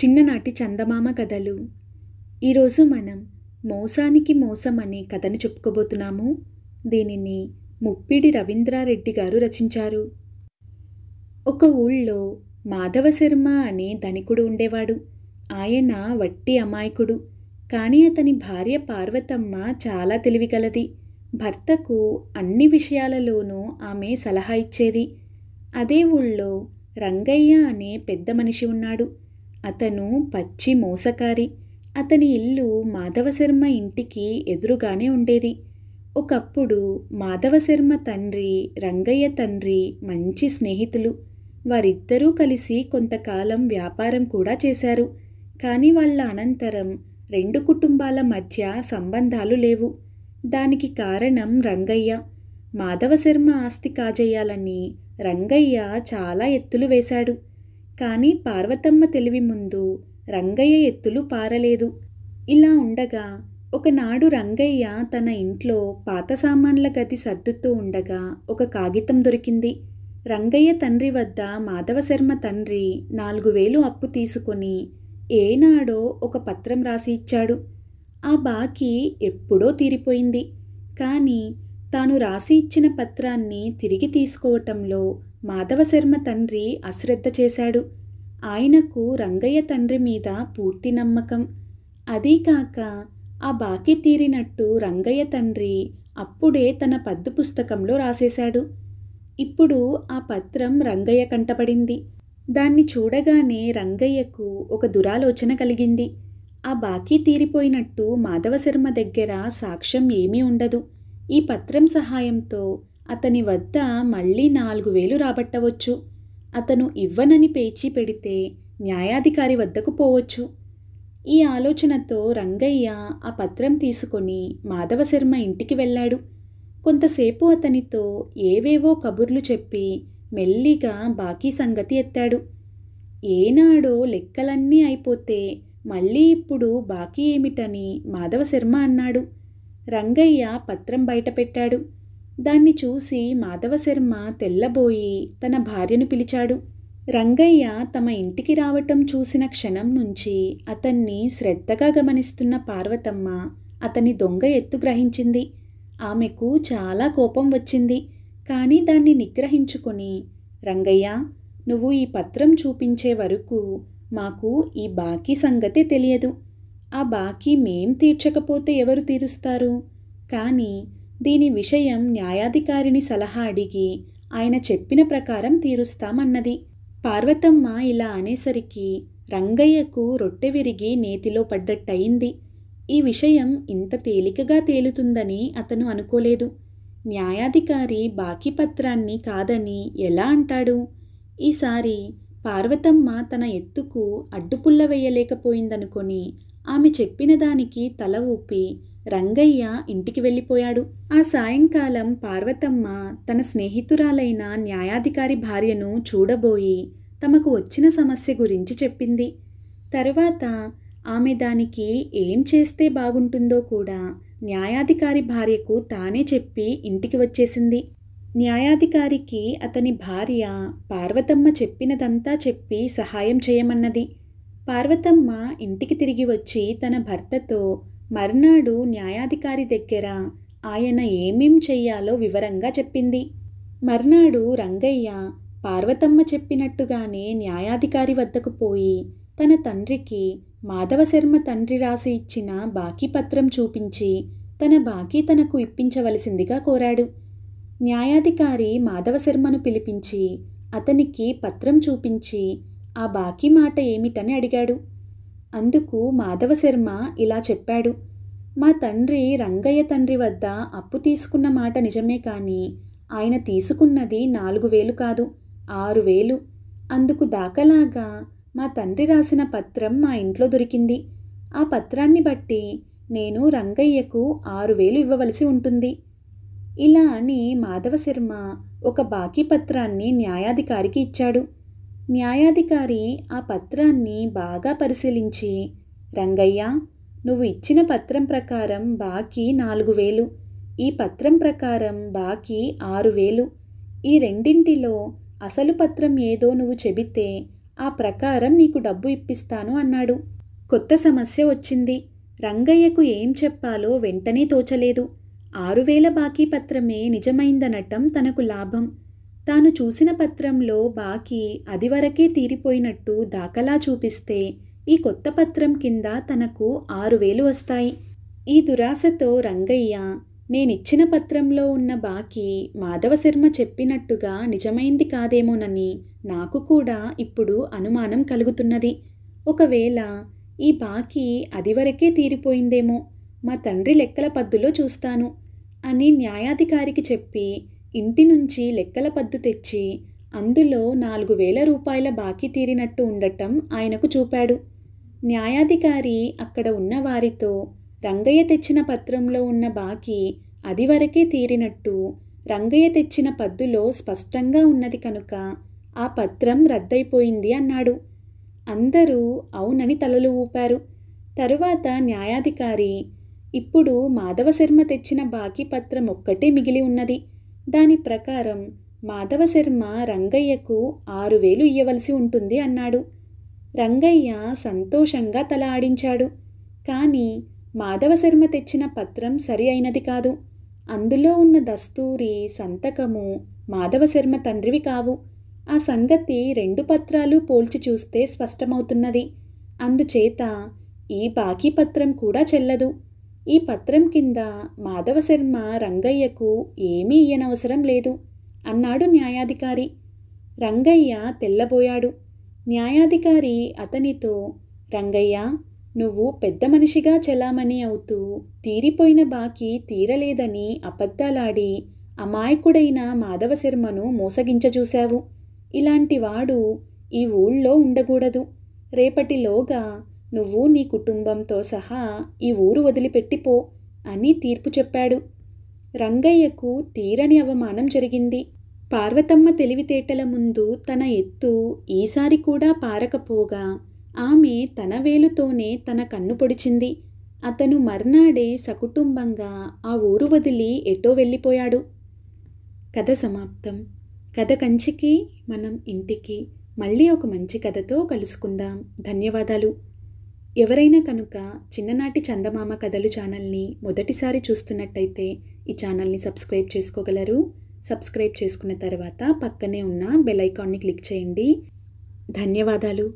చిన్ననాటి చందమామ కథలు ఈరోజు మనం మోసానికి మోసం అనే కథను చెప్పుకోబోతున్నాము దీనిని ముప్పిడి రవీంద్రారెడ్డి గారు రచించారు ఒక ఊళ్ళో మాధవ శర్మ అనే ధనికుడు ఉండేవాడు ఆయన వట్టి అమాయకుడు కానీ అతని భార్య పార్వతమ్మ చాలా తెలివిగలది భర్తకు అన్ని విషయాలలోనూ ఆమె సలహా ఇచ్చేది అదే ఊళ్ళో రంగయ్య అనే పెద్ద మనిషి ఉన్నాడు అతను పచ్చి మోసకారి అతని ఇల్లు మాధవశర్మ ఇంటికి ఎదురుగానే ఉండేది ఒకప్పుడు మాధవశర్మ తండ్రి రంగయ్య తండ్రి మంచి స్నేహితులు వారిద్దరూ కలిసి కొంతకాలం వ్యాపారం కూడా చేశారు కానీ వాళ్ళ అనంతరం రెండు కుటుంబాల మధ్య సంబంధాలు లేవు దానికి కారణం రంగయ్య మాధవశర్మ ఆస్తి కాజేయాలని రంగయ్య చాలా ఎత్తులు వేశాడు కానీ పార్వతమ్మ తెలివి ముందు రంగయ్య ఎత్తులు పారలేదు ఇలా ఉండగా ఒకనాడు రంగయ్య తన ఇంట్లో పాత సామాన్ల గది సర్దుతూ ఉండగా ఒక కాగితం దొరికింది రంగయ్య తండ్రి వద్ద మాధవశర్మ తండ్రి నాలుగు వేలు అప్పు తీసుకొని ఏనాడో ఒక పత్రం రాసి ఇచ్చాడు ఆ బాకీ ఎప్పుడో తీరిపోయింది కానీ తాను రాసి ఇచ్చిన పత్రాన్ని తిరిగి తీసుకోవటంలో మాధవశర్మ తండ్రి అశ్రద్ధ చేశాడు ఆయనకు రంగయ్య తండ్రి మీద పూర్తి నమ్మకం అదీకాక ఆ బాకీ తీరినట్టు రంగయ్య తండ్రి అప్పుడే తన పద్దు పుస్తకంలో రాసేశాడు ఇప్పుడు ఆ పత్రం రంగయ్య కంటపడింది దాన్ని చూడగానే రంగయ్యకు ఒక దురాలోచన కలిగింది ఆ బాకీ తీరిపోయినట్టు మాధవశర్మ దగ్గర సాక్ష్యం ఏమీ ఉండదు ఈ పత్రం సహాయంతో అతని వద్ద మళ్ళీ నాలుగు వేలు రాబట్టవచ్చు అతను ఇవ్వనని పేచీ పెడితే న్యాయాధికారి వద్దకు పోవచ్చు ఈ ఆలోచనతో రంగయ్య ఆ పత్రం తీసుకొని మాధవశర్మ ఇంటికి వెళ్ళాడు కొంతసేపు అతనితో ఏవేవో కబుర్లు చెప్పి మెల్లిగా బాకీ సంగతి ఎత్తాడు ఏనాడో లెక్కలన్నీ అయిపోతే మళ్ళీ ఇప్పుడు బాకీ ఏమిటని మాధవశర్మ అన్నాడు రంగయ్య పత్రం బయటపెట్టాడు దాన్ని చూసి మాధవశర్మ తెల్లబోయి తన భార్యను పిలిచాడు రంగయ్య తమ ఇంటికి రావటం చూసిన క్షణం నుంచి అతన్ని శ్రద్ధగా గమనిస్తున్న పార్వతమ్మ అతని దొంగ ఎత్తు గ్రహించింది ఆమెకు చాలా కోపం వచ్చింది కానీ దాన్ని నిగ్రహించుకొని రంగయ్య నువ్వు ఈ పత్రం చూపించే వరకు మాకు ఈ బాకీ సంగతి తెలియదు ఆ బాకీ మేం తీర్చకపోతే ఎవరు తీరుస్తారు కానీ దీని విషయం న్యాయాధికారిని సలహా అడిగి ఆయన చెప్పిన ప్రకారం తీరుస్తామన్నది పార్వతమ్మ ఇలా అనేసరికి రంగయ్యకు రొట్టె విరిగి నేతిలో పడ్డట్టయింది ఈ విషయం ఇంత తేలికగా తేలుతుందని అతను అనుకోలేదు న్యాయాధికారి బాకీ పత్రాన్ని కాదని ఎలా అంటాడు ఈసారి పార్వతమ్మ తన ఎత్తుకు అడ్డుపుల్ల వేయలేకపోయిందనుకొని ఆమె చెప్పిన దానికి తల ఊపి రంగయ్య ఇంటికి వెళ్ళిపోయాడు ఆ సాయంకాలం పార్వతమ్మ తన స్నేహితురాలైన న్యాయాధికారి భార్యను చూడబోయి తమకు వచ్చిన సమస్య గురించి చెప్పింది తరువాత ఆమె దానికి ఏం చేస్తే బాగుంటుందో కూడా న్యాయాధికారి భార్యకు తానే చెప్పి ఇంటికి వచ్చేసింది న్యాయాధికారికి అతని భార్య పార్వతమ్మ చెప్పినదంతా చెప్పి సహాయం చేయమన్నది పార్వతమ్మ ఇంటికి తిరిగి వచ్చి తన భర్తతో మర్నాడు న్యాయాధికారి దగ్గర ఆయన ఏమేం చెయ్యాలో వివరంగా చెప్పింది మర్నాడు రంగయ్య పార్వతమ్మ చెప్పినట్టుగానే న్యాయాధికారి వద్దకు పోయి తన తండ్రికి మాధవశర్మ తండ్రి రాసి ఇచ్చిన బాకీ పత్రం చూపించి తన బాకీ తనకు ఇప్పించవలసిందిగా కోరాడు న్యాయాధికారి మాధవశర్మను పిలిపించి అతనికి పత్రం చూపించి ఆ బాకీ మాట ఏమిటని అడిగాడు అందుకు మాధవశర్మ ఇలా చెప్పాడు మా తండ్రి రంగయ్య తండ్రి వద్ద అప్పు తీసుకున్న మాట నిజమే కానీ ఆయన తీసుకున్నది నాలుగు వేలు కాదు ఆరు వేలు అందుకు దాకలాగా మా తండ్రి రాసిన పత్రం మా ఇంట్లో దొరికింది ఆ పత్రాన్ని బట్టి నేను రంగయ్యకు ఆరు వేలు ఇవ్వవలసి ఉంటుంది ఇలా అని మాధవశర్మ ఒక బాకీ పత్రాన్ని న్యాయాధికారికి ఇచ్చాడు న్యాయాధికారి ఆ పత్రాన్ని బాగా పరిశీలించి రంగయ్య నువ్వు ఇచ్చిన పత్రం ప్రకారం బాకీ నాలుగు వేలు ఈ పత్రం ప్రకారం బాకీ ఆరు వేలు ఈ రెండింటిలో అసలు పత్రం ఏదో నువ్వు చెబితే ఆ ప్రకారం నీకు డబ్బు ఇప్పిస్తాను అన్నాడు కొత్త సమస్య వచ్చింది రంగయ్యకు ఏం చెప్పాలో వెంటనే తోచలేదు ఆరు వేల బాకీ పత్రమే నిజమైందనటం తనకు లాభం తాను చూసిన పత్రంలో బాకీ అదివరకే తీరిపోయినట్టు దాఖలా చూపిస్తే ఈ కొత్త పత్రం కింద తనకు ఆరు వేలు వస్తాయి ఈ దురాశతో రంగయ్య నేనిచ్చిన పత్రంలో ఉన్న బాకీ మాధవశర్మ చెప్పినట్టుగా నిజమైంది కాదేమోనని నాకు కూడా ఇప్పుడు అనుమానం కలుగుతున్నది ఒకవేళ ఈ బాకీ అదివరకే తీరిపోయిందేమో మా తండ్రి లెక్కల పద్దులో చూస్తాను అని న్యాయాధికారికి చెప్పి ఇంటి నుంచి లెక్కల పద్దు తెచ్చి అందులో నాలుగు వేల రూపాయల బాకీ తీరినట్టు ఉండటం ఆయనకు చూపాడు న్యాయాధికారి అక్కడ ఉన్నవారితో రంగయ్య తెచ్చిన పత్రంలో ఉన్న బాకీ అది వరకే తీరినట్టు రంగయ్య తెచ్చిన పద్దులో స్పష్టంగా ఉన్నది కనుక ఆ పత్రం రద్దయిపోయింది అన్నాడు అందరూ అవునని తలలు ఊపారు తరువాత న్యాయాధికారి ఇప్పుడు మాధవశర్మ తెచ్చిన బాకీ పత్రం ఒక్కటే మిగిలి ఉన్నది దాని ప్రకారం మాధవశర్మ రంగయ్యకు ఆరు వేలు ఇయ్యవలసి ఉంటుంది అన్నాడు రంగయ్య సంతోషంగా తల ఆడించాడు కానీ మాధవశర్మ తెచ్చిన పత్రం సరి అయినది కాదు అందులో ఉన్న దస్తూరి సంతకము మాధవశర్మ తండ్రివి కావు ఆ సంగతి రెండు పత్రాలు పోల్చి చూస్తే స్పష్టమవుతున్నది అందుచేత ఈ బాకీ పత్రం కూడా చెల్లదు ఈ పత్రం కింద మాధవశర్మ రంగయ్యకు ఏమీ ఇయ్యనవసరం లేదు అన్నాడు న్యాయాధికారి రంగయ్య తెల్లబోయాడు న్యాయాధికారి అతనితో రంగయ్య నువ్వు పెద్ద మనిషిగా చెలామణి అవుతూ తీరిపోయిన బాకీ తీరలేదని అబద్ధాలాడి అమాయకుడైన మాధవశర్మను మోసగించజూశావు ఇలాంటివాడు ఈ ఊళ్ళో ఉండకూడదు రేపటిలోగా నువ్వు నీ కుటుంబంతో సహా ఈ ఊరు వదిలిపెట్టిపో అని తీర్పు చెప్పాడు రంగయ్యకు తీరని అవమానం జరిగింది పార్వతమ్మ తెలివితేటల ముందు తన ఎత్తు ఈసారి కూడా పారకపోగా ఆమె తన వేలుతోనే తన కన్ను పొడిచింది అతను మర్నాడే సకుటుంబంగా ఆ ఊరు వదిలి ఎటో వెళ్ళిపోయాడు కథ సమాప్తం కథ కంచికి మనం ఇంటికి మళ్ళీ ఒక మంచి కథతో కలుసుకుందాం ధన్యవాదాలు ఎవరైనా కనుక చిన్ననాటి చందమామ కథలు ఛానల్ని మొదటిసారి చూస్తున్నట్టయితే ఈ ఛానల్ని సబ్స్క్రైబ్ చేసుకోగలరు సబ్స్క్రైబ్ చేసుకున్న తర్వాత పక్కనే ఉన్న బెల్ ఐకాన్ని క్లిక్ చేయండి ధన్యవాదాలు